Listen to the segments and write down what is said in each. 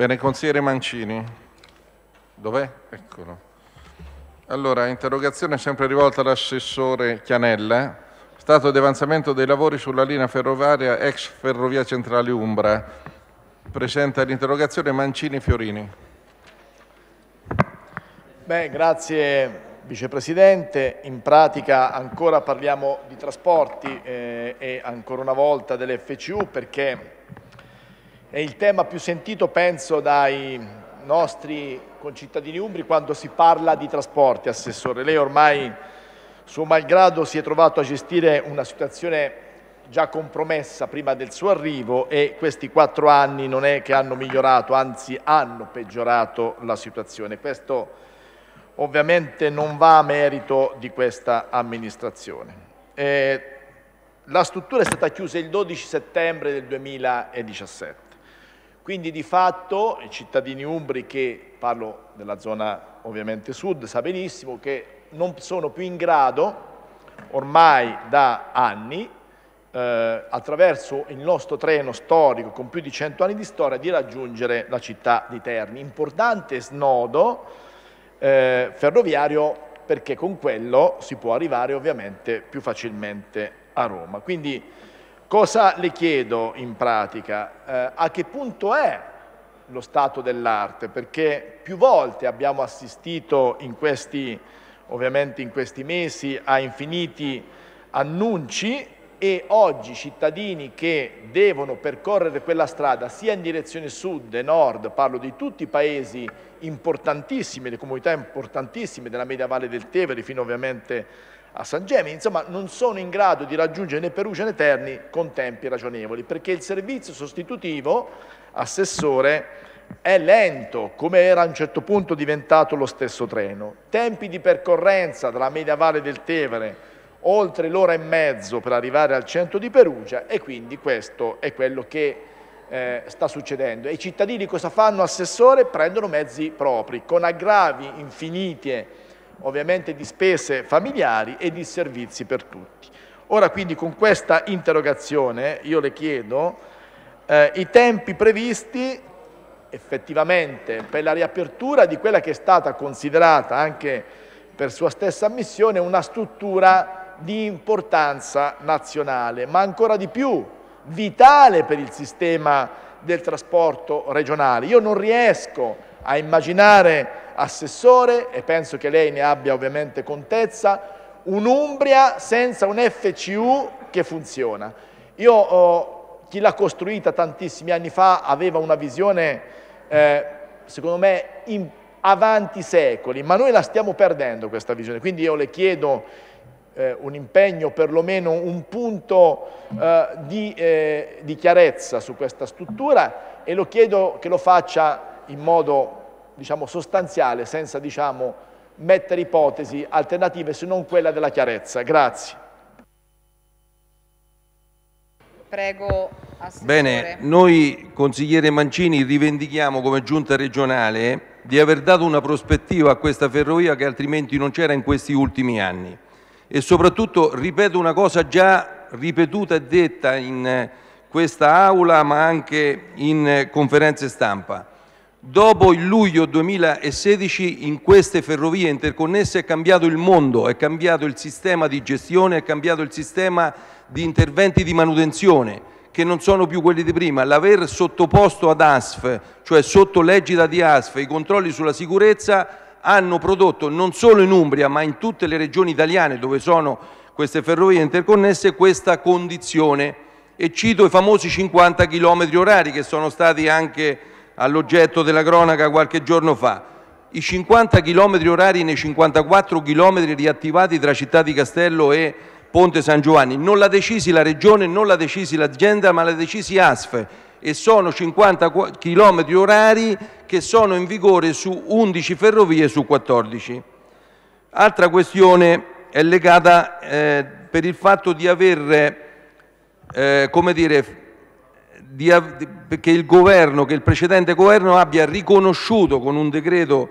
Bene, consigliere Mancini. Dov'è? Eccolo. Allora, interrogazione sempre rivolta all'assessore Chianella. Stato di avanzamento dei lavori sulla linea ferroviaria ex Ferrovia Centrale Umbra. Presenta l'interrogazione Mancini Fiorini. Beh, grazie Vicepresidente. In pratica ancora parliamo di trasporti eh, e ancora una volta dell'FCU perché è il tema più sentito, penso, dai nostri concittadini umbri quando si parla di trasporti, Assessore. Lei ormai, suo malgrado, si è trovato a gestire una situazione già compromessa prima del suo arrivo e questi quattro anni non è che hanno migliorato, anzi hanno peggiorato la situazione. Questo ovviamente non va a merito di questa amministrazione. Eh, la struttura è stata chiusa il 12 settembre del 2017. Quindi di fatto i cittadini umbri che, parlo della zona ovviamente sud, sa benissimo che non sono più in grado ormai da anni eh, attraverso il nostro treno storico con più di 100 anni di storia di raggiungere la città di Terni. Importante snodo eh, ferroviario perché con quello si può arrivare ovviamente più facilmente a Roma. Quindi Cosa le chiedo in pratica? Eh, a che punto è lo stato dell'arte? Perché più volte abbiamo assistito in questi, ovviamente in questi mesi a infiniti annunci e oggi cittadini che devono percorrere quella strada sia in direzione sud e nord, parlo di tutti i paesi importantissimi, le comunità importantissime della media valle del Tevere fino ovviamente a a San Gemini, insomma non sono in grado di raggiungere né Perugia né Terni con tempi ragionevoli, perché il servizio sostitutivo, assessore, è lento, come era a un certo punto diventato lo stesso treno. Tempi di percorrenza dalla media valle del Tevere, oltre l'ora e mezzo per arrivare al centro di Perugia e quindi questo è quello che eh, sta succedendo. E i cittadini cosa fanno, assessore? Prendono mezzi propri, con aggravi infinite ovviamente di spese familiari e di servizi per tutti. Ora quindi con questa interrogazione io le chiedo eh, i tempi previsti effettivamente per la riapertura di quella che è stata considerata anche per sua stessa ammissione una struttura di importanza nazionale, ma ancora di più vitale per il sistema del trasporto regionale. Io non riesco a a immaginare assessore, e penso che lei ne abbia ovviamente contezza, un'Umbria senza un FCU che funziona. Io, oh, chi l'ha costruita tantissimi anni fa aveva una visione, eh, secondo me, in, avanti secoli, ma noi la stiamo perdendo questa visione, quindi io le chiedo eh, un impegno, perlomeno un punto eh, di, eh, di chiarezza su questa struttura e lo chiedo che lo faccia in modo diciamo, sostanziale, senza diciamo, mettere ipotesi alternative se non quella della chiarezza. Grazie. Prego, Bene, noi consigliere Mancini rivendichiamo come giunta regionale di aver dato una prospettiva a questa ferrovia che altrimenti non c'era in questi ultimi anni e soprattutto ripeto una cosa già ripetuta e detta in questa aula ma anche in conferenze stampa. Dopo il luglio 2016 in queste ferrovie interconnesse è cambiato il mondo, è cambiato il sistema di gestione, è cambiato il sistema di interventi di manutenzione che non sono più quelli di prima. L'aver sottoposto ad ASF, cioè sotto l'egida di ASF, i controlli sulla sicurezza hanno prodotto non solo in Umbria ma in tutte le regioni italiane dove sono queste ferrovie interconnesse questa condizione e cito i famosi 50 km orari che sono stati anche all'oggetto della cronaca qualche giorno fa, i 50 km orari nei 54 km riattivati tra Città di Castello e Ponte San Giovanni. Non l'ha decisi la Regione, non l'ha decisi l'azienda, ma l'ha decisi ASFE e sono 50 km orari che sono in vigore su 11 ferrovie su 14. Altra questione è legata eh, per il fatto di aver eh, come dire, di, che il governo, che il precedente governo abbia riconosciuto con un decreto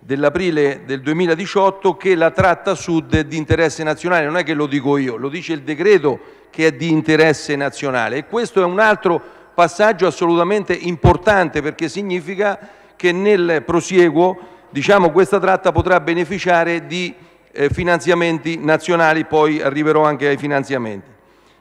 dell'aprile del 2018 che la tratta sud è di interesse nazionale, non è che lo dico io, lo dice il decreto che è di interesse nazionale e questo è un altro passaggio assolutamente importante perché significa che nel prosieguo diciamo, questa tratta potrà beneficiare di eh, finanziamenti nazionali, poi arriverò anche ai finanziamenti.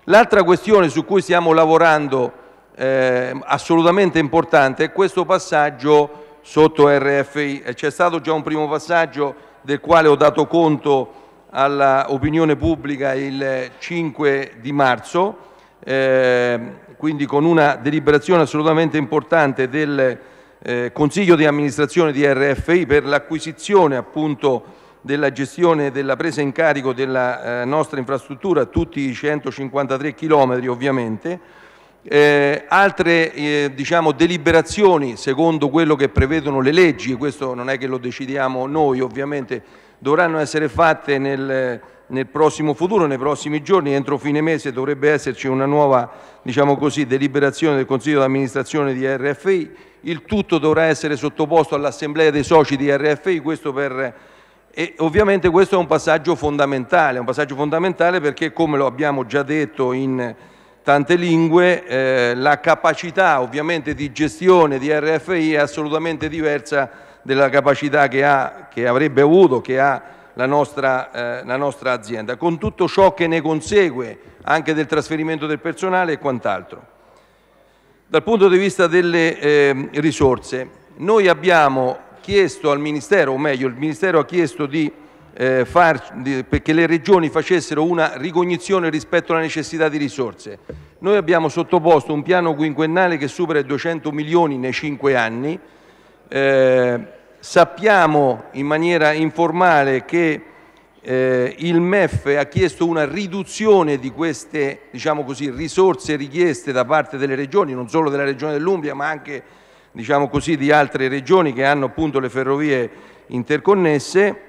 L'altra questione su cui stiamo lavorando eh, assolutamente importante è questo passaggio sotto RFI. C'è stato già un primo passaggio del quale ho dato conto all'opinione pubblica il 5 di marzo, eh, quindi con una deliberazione assolutamente importante del eh, Consiglio di amministrazione di RFI per l'acquisizione appunto della gestione della presa in carico della eh, nostra infrastruttura, tutti i 153 chilometri ovviamente, eh, altre eh, diciamo, deliberazioni, secondo quello che prevedono le leggi, questo non è che lo decidiamo noi ovviamente, dovranno essere fatte nel, nel prossimo futuro, nei prossimi giorni, entro fine mese dovrebbe esserci una nuova diciamo così, deliberazione del Consiglio di amministrazione di RFI, il tutto dovrà essere sottoposto all'Assemblea dei soci di RFI, questo per... E ovviamente questo è un passaggio fondamentale, un passaggio fondamentale perché come lo abbiamo già detto in tante lingue, eh, la capacità ovviamente di gestione di RFI è assolutamente diversa della capacità che, ha, che avrebbe avuto, che ha la nostra, eh, la nostra azienda, con tutto ciò che ne consegue anche del trasferimento del personale e quant'altro. Dal punto di vista delle eh, risorse, noi abbiamo chiesto al Ministero, o meglio il Ministero ha chiesto di eh, far, di, perché le regioni facessero una ricognizione rispetto alla necessità di risorse. Noi abbiamo sottoposto un piano quinquennale che supera i 200 milioni nei 5 anni, eh, sappiamo in maniera informale che eh, il MEF ha chiesto una riduzione di queste diciamo così, risorse richieste da parte delle regioni, non solo della regione dell'Umbria ma anche diciamo così, di altre regioni che hanno appunto le ferrovie interconnesse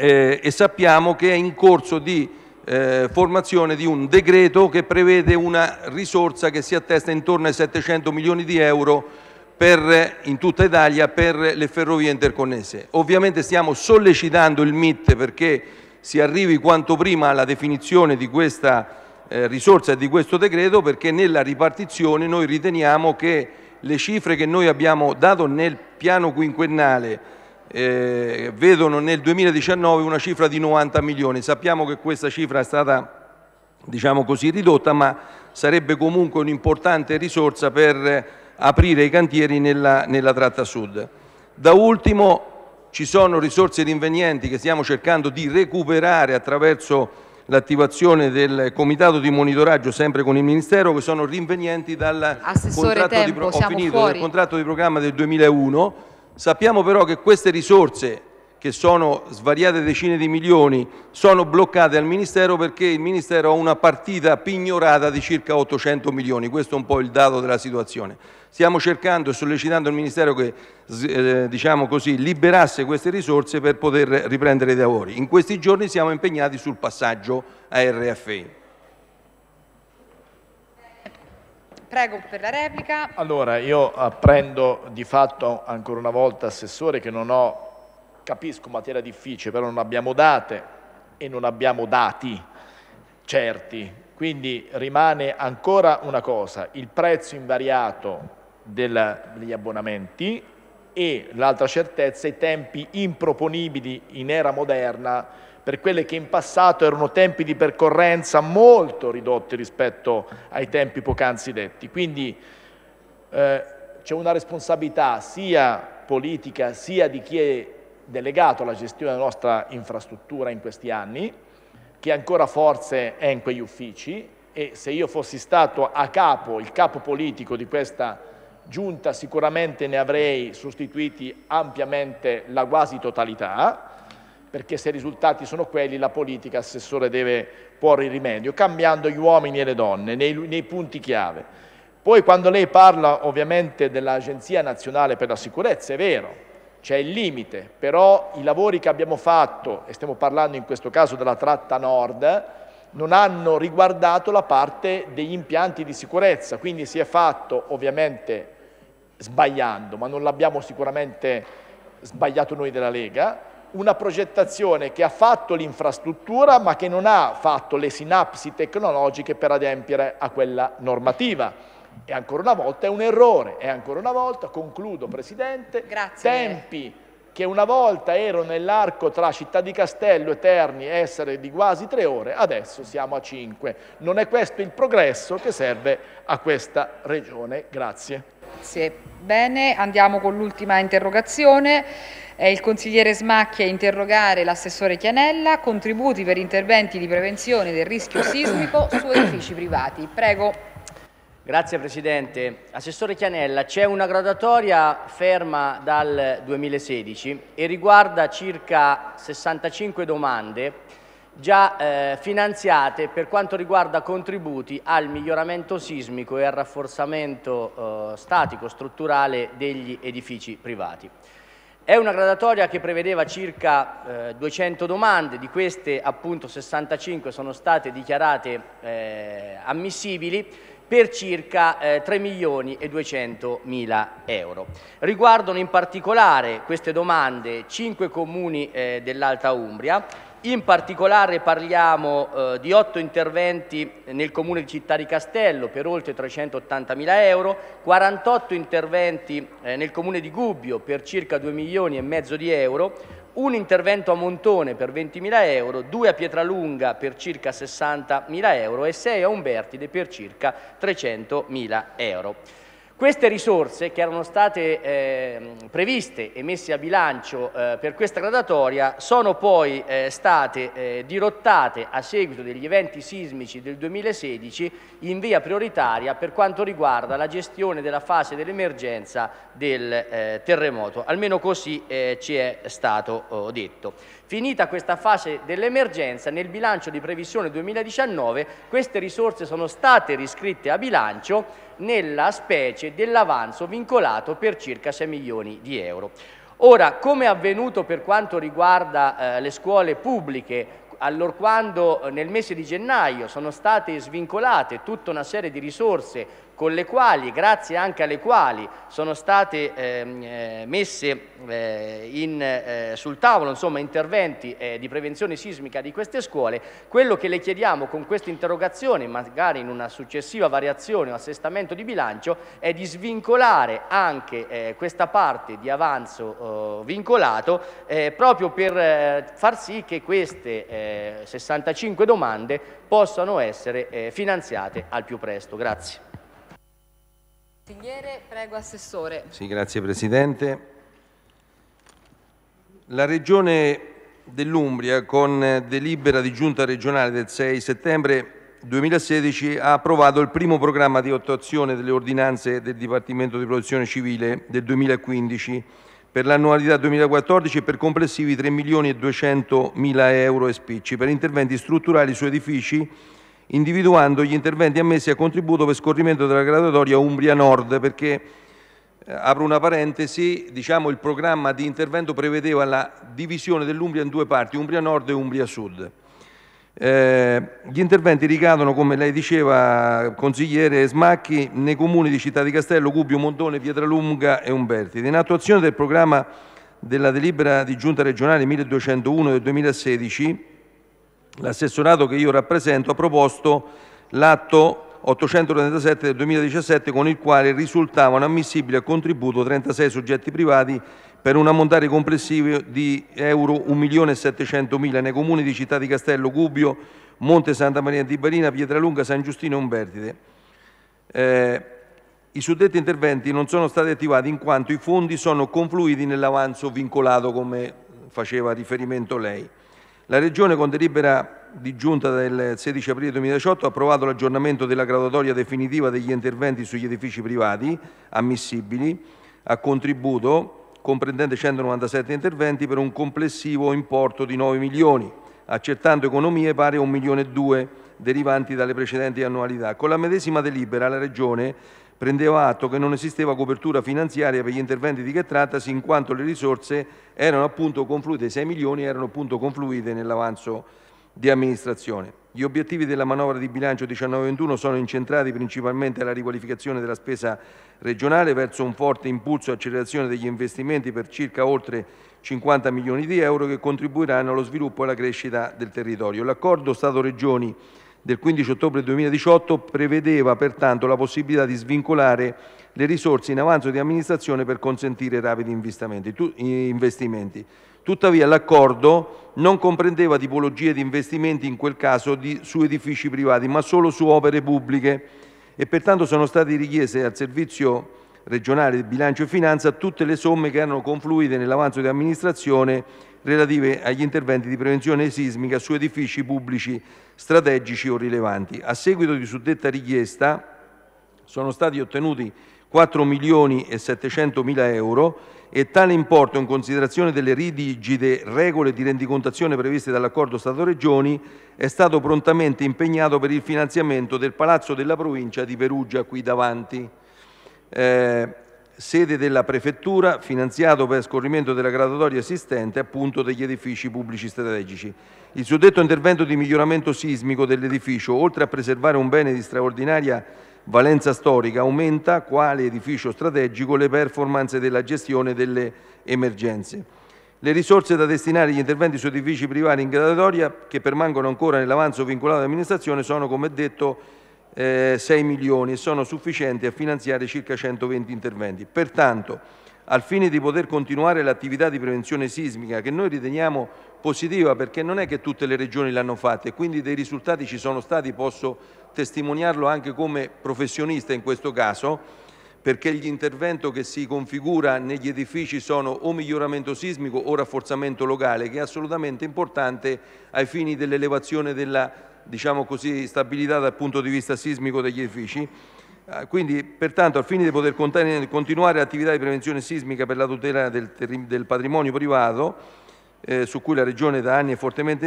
eh, e sappiamo che è in corso di eh, formazione di un decreto che prevede una risorsa che si attesta intorno ai 700 milioni di euro per, in tutta Italia per le ferrovie interconnesse. Ovviamente stiamo sollecitando il MIT perché si arrivi quanto prima alla definizione di questa eh, risorsa e di questo decreto perché nella ripartizione noi riteniamo che le cifre che noi abbiamo dato nel piano quinquennale eh, vedono nel 2019 una cifra di 90 milioni. Sappiamo che questa cifra è stata diciamo così, ridotta, ma sarebbe comunque un'importante risorsa per aprire i cantieri nella, nella tratta sud. Da ultimo ci sono risorse rinvenienti che stiamo cercando di recuperare attraverso l'attivazione del comitato di monitoraggio sempre con il Ministero che sono rinvenienti dal, contratto di, pro- finito, dal contratto di programma del 2001 Sappiamo però che queste risorse, che sono svariate decine di milioni, sono bloccate al Ministero perché il Ministero ha una partita pignorata di circa 800 milioni, questo è un po' il dato della situazione. Stiamo cercando e sollecitando il Ministero che eh, diciamo così, liberasse queste risorse per poter riprendere i lavori. In questi giorni siamo impegnati sul passaggio a RFI. Prego per la replica. Allora, io apprendo di fatto ancora una volta, Assessore, che non ho, capisco, materia difficile, però non abbiamo date e non abbiamo dati certi. Quindi rimane ancora una cosa, il prezzo invariato del, degli abbonamenti e l'altra certezza, i tempi improponibili in era moderna per quelle che in passato erano tempi di percorrenza molto ridotti rispetto ai tempi poc'anzi detti. Quindi eh, c'è una responsabilità sia politica sia di chi è delegato alla gestione della nostra infrastruttura in questi anni, che ancora forse è in quegli uffici e se io fossi stato a capo, il capo politico di questa giunta sicuramente ne avrei sostituiti ampiamente la quasi totalità, perché se i risultati sono quelli la politica, assessore, deve porre il rimedio, cambiando gli uomini e le donne nei, nei punti chiave. Poi quando lei parla ovviamente dell'Agenzia Nazionale per la Sicurezza, è vero, c'è il limite, però i lavori che abbiamo fatto, e stiamo parlando in questo caso della tratta nord, non hanno riguardato la parte degli impianti di sicurezza, quindi si è fatto ovviamente sbagliando, ma non l'abbiamo sicuramente sbagliato noi della Lega, una progettazione che ha fatto l'infrastruttura ma che non ha fatto le sinapsi tecnologiche per adempiere a quella normativa. E ancora una volta è un errore, e ancora una volta, concludo Presidente, Grazie. tempi che una volta erano nell'arco tra Città di Castello e Terni essere di quasi tre ore, adesso siamo a cinque. Non è questo il progresso che serve a questa regione. Grazie. Grazie. Bene, andiamo con l'ultima interrogazione. È il consigliere Smacchi a interrogare l'assessore Chianella, contributi per interventi di prevenzione del rischio sismico su edifici privati. Prego. Grazie Presidente. Assessore Chianella, c'è una graduatoria ferma dal 2016 e riguarda circa 65 domande già eh, finanziate per quanto riguarda contributi al miglioramento sismico e al rafforzamento eh, statico strutturale degli edifici privati. È una gradatoria che prevedeva circa eh, 200 domande, di queste appunto 65 sono state dichiarate eh, ammissibili per circa eh, 3 milioni e 200 mila euro. Riguardano in particolare queste domande 5 comuni eh, dell'Alta Umbria, in particolare parliamo eh, di 8 interventi nel comune di Città di Castello per oltre 380 mila euro, 48 interventi eh, nel comune di Gubbio per circa 2 milioni e mezzo di euro, un intervento a Montone per 20.000 euro, due a Pietralunga per circa 60.000 euro e sei a Umbertide per circa 300.000 euro. Queste risorse che erano state eh, previste e messe a bilancio eh, per questa gradatoria sono poi eh, state eh, dirottate a seguito degli eventi sismici del 2016 in via prioritaria per quanto riguarda la gestione della fase dell'emergenza del eh, terremoto, almeno così eh, ci è stato oh, detto. Finita questa fase dell'emergenza, nel bilancio di previsione 2019 queste risorse sono state riscritte a bilancio nella specie dell'avanzo vincolato per circa 6 milioni di euro. Ora, come è avvenuto per quanto riguarda eh, le scuole pubbliche, allorquando eh, nel mese di gennaio sono state svincolate tutta una serie di risorse con le quali, grazie anche alle quali, sono state ehm, eh, messe eh, in, eh, sul tavolo insomma, interventi eh, di prevenzione sismica di queste scuole. Quello che le chiediamo con questa interrogazione, magari in una successiva variazione o assestamento di bilancio, è di svincolare anche eh, questa parte di avanzo oh, vincolato eh, proprio per far sì che queste 65 domande possano essere finanziate al più presto. Grazie. Consigliere, prego Assessore. Sì, grazie Presidente. La Regione dell'Umbria, con delibera di Giunta regionale del 6 settembre 2016, ha approvato il primo programma di attuazione delle ordinanze del Dipartimento di Protezione Civile del 2015 per l'annualità 2014 e per complessivi 3 milioni e 200 mila euro e spicci per interventi strutturali su edifici individuando gli interventi ammessi a contributo per scorrimento della graduatoria Umbria Nord, perché eh, apro una parentesi, diciamo il programma di intervento prevedeva la divisione dell'Umbria in due parti, Umbria Nord e Umbria Sud. Eh, gli interventi ricadono, come lei diceva, consigliere Smacchi, nei comuni di Città di Castello, Gubbio, Montone, Pietralunga e Umbertide. In attuazione del programma della delibera di giunta regionale 1201 del 2016, L'assessorato che io rappresento ha proposto l'atto 837 del 2017 con il quale risultavano ammissibili a contributo 36 soggetti privati per un ammontare complessivo di euro 1.700.000 nei comuni di Città di Castello, Gubbio, Monte Santa Maria di Barina, Pietralunga, San Giustino e Umbertide. Eh, I suddetti interventi non sono stati attivati in quanto i fondi sono confluiti nell'avanzo vincolato come faceva riferimento lei. La Regione, con delibera di giunta del 16 aprile 2018, ha approvato l'aggiornamento della graduatoria definitiva degli interventi sugli edifici privati ammissibili a contributo, comprendente 197 interventi, per un complessivo importo di 9 milioni, accertando economie pari a 1 milione e 2 derivanti dalle precedenti annualità. Con la medesima delibera la Regione prendeva atto che non esisteva copertura finanziaria per gli interventi di che trattasi in quanto le risorse erano appunto confluite, i 6 milioni erano appunto confluite nell'avanzo di amministrazione. Gli obiettivi della manovra di bilancio 19-21 sono incentrati principalmente alla riqualificazione della spesa regionale verso un forte impulso e accelerazione degli investimenti per circa oltre 50 milioni di euro che contribuiranno allo sviluppo e alla crescita del territorio. L'accordo Stato-Regioni del 15 ottobre 2018 prevedeva pertanto la possibilità di svincolare le risorse in avanzo di amministrazione per consentire rapidi investimenti. Tuttavia l'accordo non comprendeva tipologie di investimenti in quel caso di, su edifici privati, ma solo su opere pubbliche e pertanto sono state richieste al Servizio regionale di bilancio e finanza tutte le somme che erano confluite nell'avanzo di amministrazione relative agli interventi di prevenzione sismica su edifici pubblici strategici o rilevanti. A seguito di suddetta richiesta sono stati ottenuti 4 milioni e 700 mila euro e tale importo in considerazione delle rigide regole di rendicontazione previste dall'accordo Stato-Regioni è stato prontamente impegnato per il finanziamento del Palazzo della Provincia di Perugia qui davanti. Eh, sede della prefettura, finanziato per scorrimento della gradatoria esistente appunto degli edifici pubblici strategici. Il suddetto intervento di miglioramento sismico dell'edificio, oltre a preservare un bene di straordinaria valenza storica, aumenta, quale edificio strategico, le performance della gestione delle emergenze. Le risorse da destinare agli interventi su edifici privati in gradatoria che permangono ancora nell'avanzo vincolato dall'amministrazione, sono, come detto, eh, 6 milioni e sono sufficienti a finanziare circa 120 interventi. Pertanto, al fine di poter continuare l'attività di prevenzione sismica che noi riteniamo positiva perché non è che tutte le regioni l'hanno fatta e quindi dei risultati ci sono stati, posso testimoniarlo anche come professionista in questo caso, perché l'intervento che si configura negli edifici sono o miglioramento sismico o rafforzamento locale, che è assolutamente importante ai fini dell'elevazione della diciamo così, stabilità dal punto di vista sismico degli edifici. Eh, quindi, pertanto, al fine di poter continuare l'attività di prevenzione sismica per la tutela del, del patrimonio privato, eh, su cui la Regione da anni è fortemente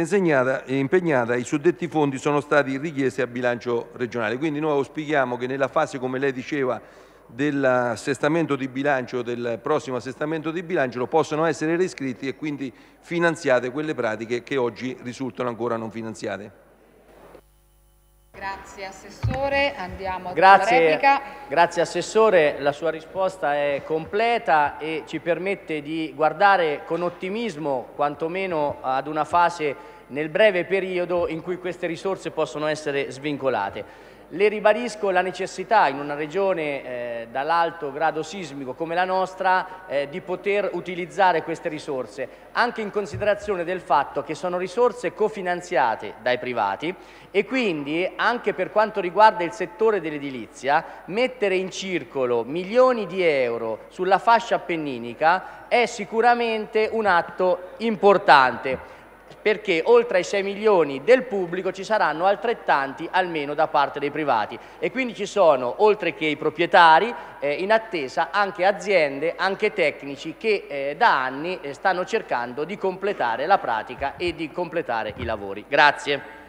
impegnata, i suddetti fondi sono stati richiesti a bilancio regionale. Quindi noi auspichiamo che nella fase, come lei diceva, dell'assestamento di bilancio, del prossimo assestamento di bilancio, lo possano essere riscritti e quindi finanziate quelle pratiche che oggi risultano ancora non finanziate. Grazie Assessore, andiamo grazie, replica. Grazie Assessore, la sua risposta è completa e ci permette di guardare con ottimismo quantomeno ad una fase nel breve periodo in cui queste risorse possono essere svincolate. Le ribadisco la necessità in una regione eh, dall'alto grado sismico come la nostra eh, di poter utilizzare queste risorse, anche in considerazione del fatto che sono risorse cofinanziate dai privati e quindi anche per quanto riguarda il settore dell'edilizia mettere in circolo milioni di euro sulla fascia appenninica è sicuramente un atto importante perché oltre ai 6 milioni del pubblico ci saranno altrettanti almeno da parte dei privati e quindi ci sono oltre che i proprietari eh, in attesa anche aziende, anche tecnici che eh, da anni eh, stanno cercando di completare la pratica e di completare i lavori. Grazie.